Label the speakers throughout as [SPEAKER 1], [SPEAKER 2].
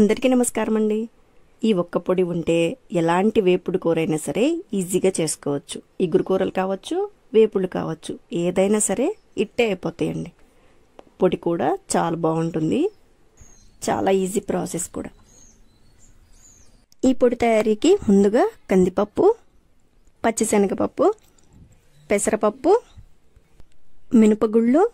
[SPEAKER 1] అందరికీ నమస్కారం అండి ఈ ఒక్క పొడి ఉంటే ఎలాంటి వేపుడు కూరైనా సరే ఈజీగా చేసుకోవచ్చు ఇగురు కూరలు కావచ్చు వేపుడు కావచ్చు ఏదైనా సరే ఇట్టే అయిపోతాయండి పొడి కూడా చాలా బాగుంటుంది చాలా ఈజీ ప్రాసెస్ కూడా ఈ పొడి తయారీకి ముందుగా కందిపప్పు పచ్చిశనగపప్పు పెసరపప్పు మినపగుళ్ళు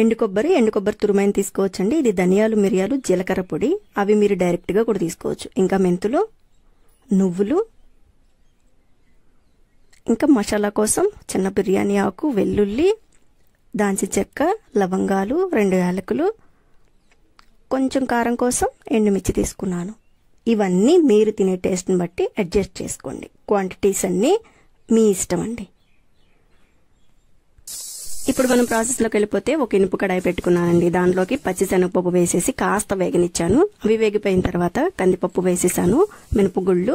[SPEAKER 1] ఎండు కొబ్బరి ఎండు కొబ్బరి తురుమైన తీసుకోవచ్చండి ఇది ధనియాలు మిరియాలు జీలకర్ర పొడి అవి మీరు డైరెక్ట్గా కూడా తీసుకోవచ్చు ఇంకా మెంతులు నువ్వులు ఇంకా మసాలా కోసం చిన్న బిర్యానీ ఆకు వెల్లుల్లి దాంచి చెక్క లవంగాలు రెండు యాలకులు కొంచెం కారం కోసం ఎండుమిర్చి తీసుకున్నాను ఇవన్నీ మీరు తినే టేస్ట్ని బట్టి అడ్జస్ట్ చేసుకోండి క్వాంటిటీస్ అన్నీ మీ ఇష్టం అండి ఇప్పుడు మనం లోకి వెళ్ళిపోతే ఒక ఇనుపు కడాయి పెట్టుకున్నానండి దాంట్లోకి పచ్చిశనగపప్పు వేసేసి కాస్త వేగనిచ్చాను అవి వేగిపోయిన తర్వాత కందిపప్పు వేసేసాను మినపగుళ్ళు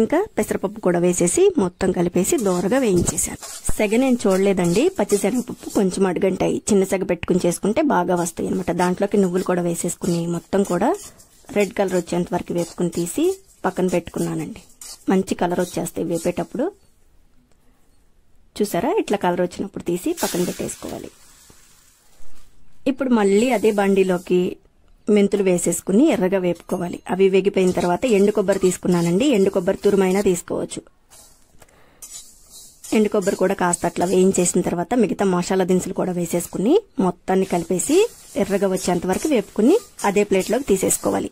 [SPEAKER 1] ఇంకా పెసరపప్పు కూడా వేసేసి మొత్తం కలిపేసి దోరగా వేయించేశాను సెగ నేను చూడలేదండి పచ్చిశనగపప్పు కొంచెం అడుగంటాయి చిన్న సెగ పెట్టుకుని చేసుకుంటే బాగా వస్తాయి అనమాట దాంట్లోకి నువ్వులు కూడా వేసేసుకుని మొత్తం కూడా రెడ్ కలర్ వచ్చేంత వరకు వేపుకుని తీసి పక్కన పెట్టుకున్నానండి మంచి కలర్ వచ్చేస్తాయి వేపేటప్పుడు చూసారా ఇట్లా కలర్ వచ్చినప్పుడు తీసి పక్కన పెట్టేసుకోవాలి ఇప్పుడు మళ్ళీ అదే బండిలోకి మెంతులు వేసేసుకుని ఎర్రగా వేపుకోవాలి అవి వేగిపోయిన తర్వాత ఎండు కొబ్బరి తీసుకున్నానండి ఎండు కొబ్బరి తురుమైనా తీసుకోవచ్చు ఎండు కొబ్బరి కూడా కాస్త అట్లా వేయించేసిన తర్వాత మిగతా మసాలా దినుసులు కూడా వేసేసుకుని మొత్తాన్ని కలిపేసి ఎర్రగా వచ్చేంత వరకు వేపుకుని అదే ప్లేట్లోకి తీసేసుకోవాలి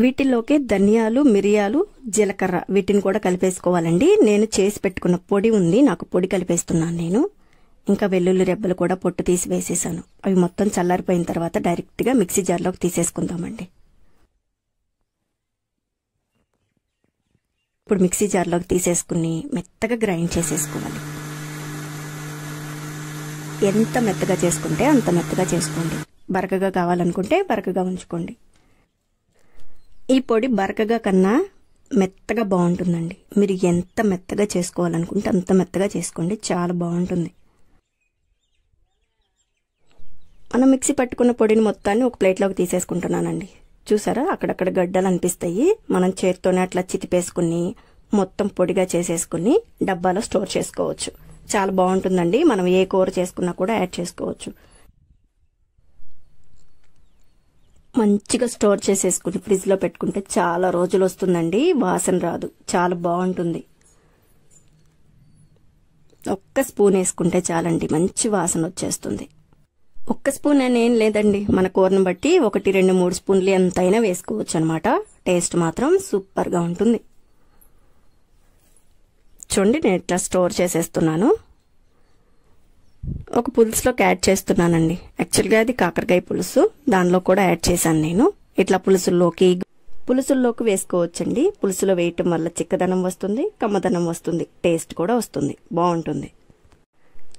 [SPEAKER 1] వీటిలోకి ధనియాలు మిరియాలు జీలకర్ర వీటిని కూడా కలిపేసుకోవాలండి నేను చేసి పెట్టుకున్న పొడి ఉంది నాకు పొడి కలిపేస్తున్నాను నేను ఇంకా వెల్లుల్లి రెబ్బలు కూడా పొట్టు తీసి వేసేసాను అవి మొత్తం చల్లారిపోయిన తర్వాత డైరెక్ట్గా మిక్సీ జార్లోకి తీసేసుకుందామండి ఇప్పుడు మిక్సీ జార్లోకి తీసేసుకుని మెత్తగా గ్రైండ్ చేసేసుకోవాలి ఎంత మెత్తగా చేసుకుంటే అంత మెత్తగా చేసుకోండి బరకగా కావాలనుకుంటే బరకగా ఉంచుకోండి ఈ పొడి బరకగా కన్నా మెత్తగా బాగుంటుందండి మీరు ఎంత మెత్తగా చేసుకోవాలనుకుంటే అంత మెత్తగా చేసుకోండి చాలా బాగుంటుంది మనం మిక్సీ పట్టుకున్న పొడిని మొత్తాన్ని ఒక ప్లేట్లోకి తీసేసుకుంటున్నానండి చూసారా అక్కడక్కడ గడ్డలు అనిపిస్తాయి మనం చేతితోనే అట్లా చితిపేసుకుని మొత్తం పొడిగా చేసేసుకుని డబ్బాలో స్టోర్ చేసుకోవచ్చు చాలా బాగుంటుందండి మనం ఏ కూర చేసుకున్నా కూడా యాడ్ చేసుకోవచ్చు మంచిగా స్టోర్ చేసేసుకుని ఫ్రిడ్జ్లో పెట్టుకుంటే చాలా రోజులు వస్తుందండి వాసన రాదు చాలా బాగుంటుంది ఒక్క స్పూన్ వేసుకుంటే చాలండి మంచి వాసన వచ్చేస్తుంది ఒక్క స్పూన్ అనేం లేదండి మన కూరను బట్టి ఒకటి రెండు మూడు స్పూన్లు ఎంతైనా వేసుకోవచ్చు అనమాట టేస్ట్ మాత్రం సూపర్గా ఉంటుంది చూడండి నేను ఇట్లా స్టోర్ చేసేస్తున్నాను ఒక పులుసులోకి యాడ్ చేస్తున్నానండి యాక్చువల్గా అది కాకరకాయ పులుసు దానిలో కూడా యాడ్ చేశాను నేను ఇట్లా పులుసుల్లోకి పులుసుల్లోకి వేసుకోవచ్చండి పులుసులో వేయటం వల్ల చిక్కదనం వస్తుంది కమ్మదనం వస్తుంది టేస్ట్ కూడా వస్తుంది బాగుంటుంది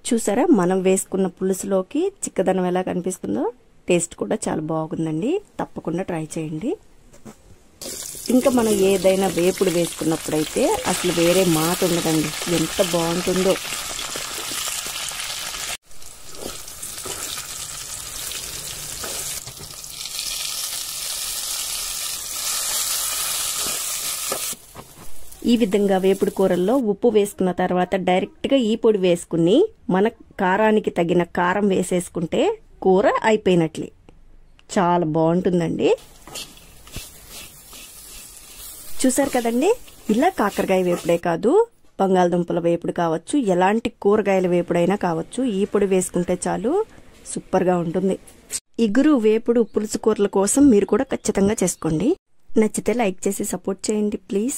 [SPEAKER 1] చూసారా మనం వేసుకున్న పులుసులోకి చిక్కదనం ఎలా కనిపిస్తుందో టేస్ట్ కూడా చాలా బాగుందండి తప్పకుండా ట్రై చేయండి ఇంకా మనం ఏదైనా వేపుడు వేసుకున్నప్పుడైతే అసలు వేరే మాట ఉండదండి ఎంత బాగుంటుందో ఈ విధంగా వేపుడు కూరల్లో ఉప్పు వేసుకున్న తర్వాత డైరెక్ట్గా ఈ పొడి వేసుకుని మన కారానికి తగిన కారం వేసేసుకుంటే కూర అయిపోయినట్లే చాలా బాగుంటుందండి చూసారు కదండి ఇలా కాకరకాయ వేపుడే కాదు బంగాళదుంపల వేపుడు కావచ్చు ఎలాంటి కూరగాయల వేపుడైనా కావచ్చు ఈ పొడి వేసుకుంటే చాలు సూపర్గా ఉంటుంది ఇగురు వేపుడు పులుసు కూరల కోసం మీరు కూడా ఖచ్చితంగా చేసుకోండి నచ్చితే లైక్ చేసి సపోర్ట్ చేయండి ప్లీజ్